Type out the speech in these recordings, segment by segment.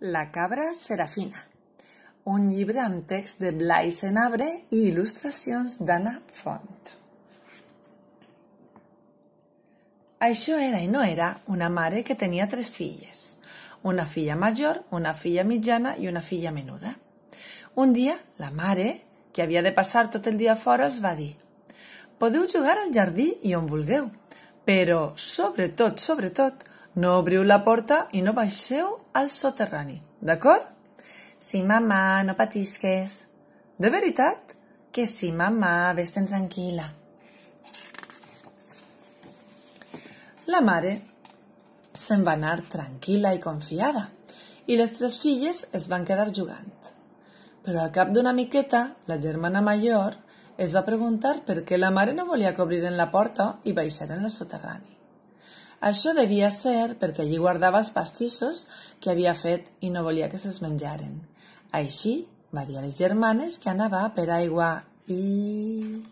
La cabra serafina, un llibre amb text de Blai Senabre i il·lustracions d'Anna Font. Això era i no era una mare que tenia tres filles, una filla major, una filla mitjana i una filla menuda. Un dia, la mare, que havia de passar tot el dia fora, els va dir «Podeu jugar al jardí i on vulgueu, però, sobretot, sobretot, no obriu la porta i no baixeu al soterrani, d'acord? Sí, mamà, no patisques. De veritat? Que sí, mamà, vés-te'n tranquil·la. La mare se'n va anar tranquil·la i confiada i les tres filles es van quedar jugant. Però al cap d'una miqueta, la germana major es va preguntar per què la mare no volia que obriren la porta i baixaren al soterrani. Això devia ser perquè allí guardava els pastissos que havia fet i no volia que se'ls menjaren. Així va dir a les germanes que anava per aigua i...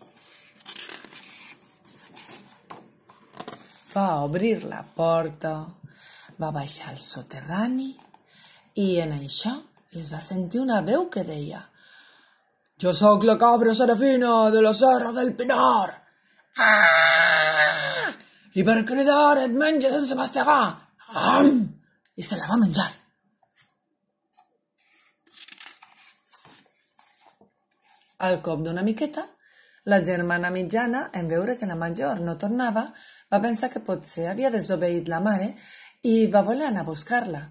Va obrir la porta, va baixar al soterrani i en això es va sentir una veu que deia «Jo sóc la cabra serafina de la serra del Pinar!» ah! cridar et menja sense mastegar. Am! I se la va menjar. Al cop d'una miqueta, la germana mitjana, en veure que la major no tornava, va pensar que potser havia desobeït la mare i va voler anar a buscar-la.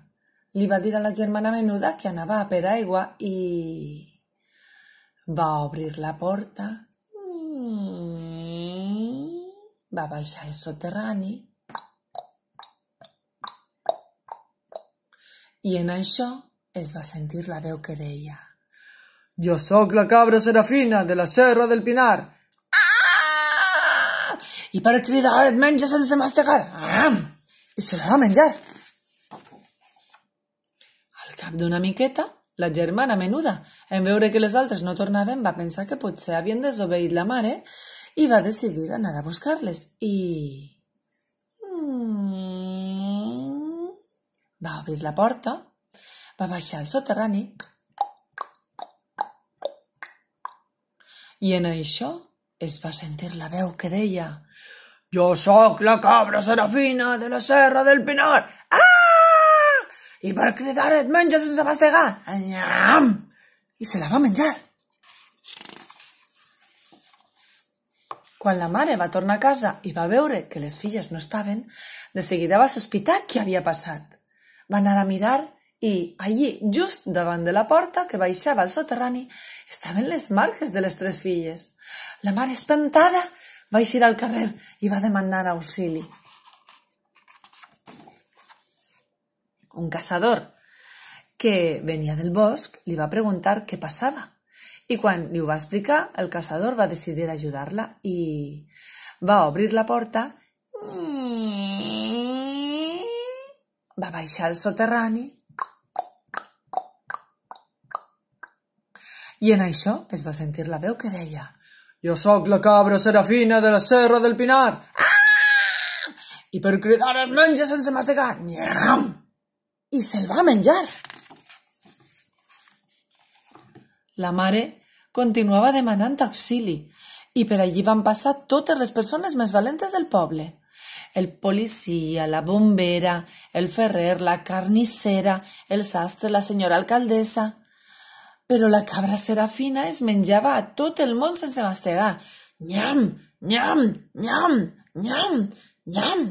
Li va dir a la germana menuda que anava a per aigua i... Va obrir la porta... Mm va baixar al soterrani i en això es va sentir la veu que deia Jo sóc la cabra serafina de la serra del Pinar. Ah! I per cridar et menja sense mastegar. Ah! I se la va menjar. Al cap d'una miqueta, la germana menuda, en veure que les altres no tornaven, va pensar que potser havien desobeït la mare i va decidir anar a buscar-les i... Mm, va obrir la porta, va baixar al soterrani i en això es va sentir la veu que deia «Jo sóc la cabra serafina de la serra del Pinar! Ah! I per cridar et menja sense pastegar! Anyam!» I se la va menjar. Quan la mare va tornar a casa i va veure que les filles no estaven, de seguida va sospitar què havia passat. Va anar a mirar i allí, just davant de la porta que baixava al soterrani, estaven les marques de les tres filles. La mare, espantada, va eixir al carrer i va demanar auxili. Un caçador que venia del bosc li va preguntar què passava i quan li ho va explicar, el caçador va decidir ajudar-la i va obrir la porta va baixar al soterrani i en això es va sentir la veu que deia «Jo sóc la cabra serafina de la serra del Pinar! I per cridar el menja sense mastegar! Nyam! I se'l va menjar!» La mare continuava demanant auxili i per allí van passar totes les persones més valentes del poble. El policia, la bombera, el ferrer, la carnicera, el sastre, la senyora alcaldessa... Però la cabra serafina es menjava a tot el món sense mastegar. Nyam, nyam, nyam, nyam, nyam.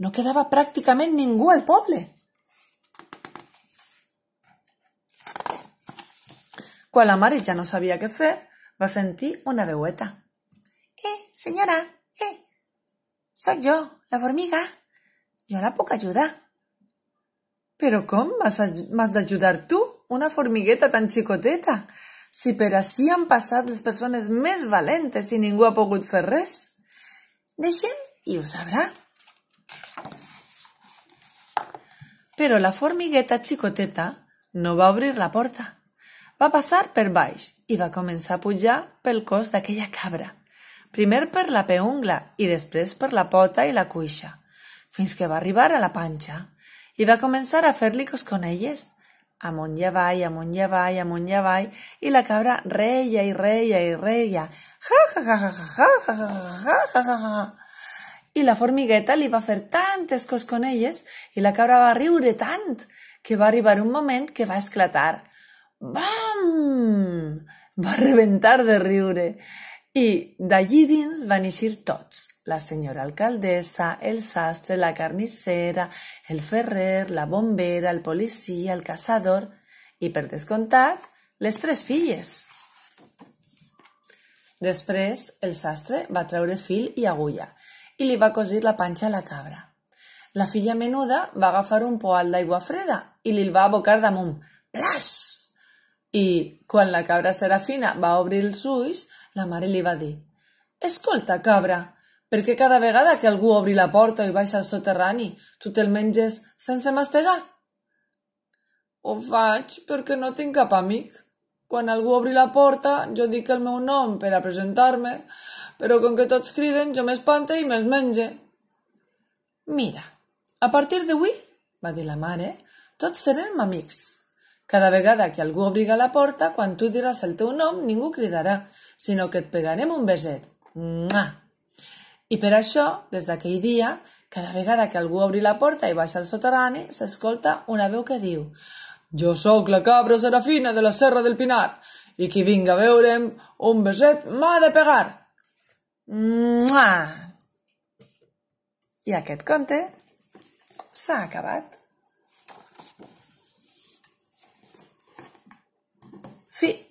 No quedava pràcticament ningú al poble. Quan la mare ja no sabia què fer, va sentir una veueta. Eh, senyora, eh, sóc jo, la formiga. Jo la puc ajudar. Però com m'has d'ajudar tu, una formigueta tan xicoteta? Si per així han passat les persones més valentes i ningú ha pogut fer res. Deixem i ho sabrà. Però la formigueta xicoteta no va obrir la porta. Va passar per baix i va començar a pujar pel cos d'aquella cabra, primer per la peungla i després per la pota i la cuixa, fins que va arribar a la panxa i va començar a fer-li cosconelles, amunt i avall, amunt i avall, amunt i avall, i la cabra reia i reia i reia, ja ja ja ja ja i la formigueta li va fer tantes cosconelles i la cabra va riure tant que va arribar un moment que va esclatar Bam! Va rebentar de riure. I d'allí dins van eixir tots. La senyora alcaldessa, el sastre, la carnissera, el ferrer, la bombera, el policia, el caçador i, per descomptat, les tres filles. Després, el sastre va treure fil i agulla i li va cosir la panxa a la cabra. La filla menuda va agafar un poal d'aigua freda i li va abocar damunt. Plash! I, quan la cabra Serafina va obrir els ulls, la mare li va dir «Escolta, cabra, per què cada vegada que algú obri la porta i baixa al soterrani, tu te'l menges sense mastegar?» «Ho faig perquè no tinc cap amic. Quan algú obri la porta, jo dic el meu nom per a presentar-me, però com que tots criden, jo m'espante i me'ls menge». «Mira, a partir d'avui», va dir la mare, «tots serem amics». Cada vegada que algú obriga la porta, quan tu diràs el teu nom, ningú cridarà, sinó que et pegarem un beset. Mua! I per això, des d'aquell dia, cada vegada que algú obri la porta i baixa al soterrani, s'escolta una veu que diu «Jo sóc la cabra serafina de la Serra del Pinar i qui vinga a veure'm un beset m'ha de pegar!» Mua! I aquest conte s'ha acabat. fait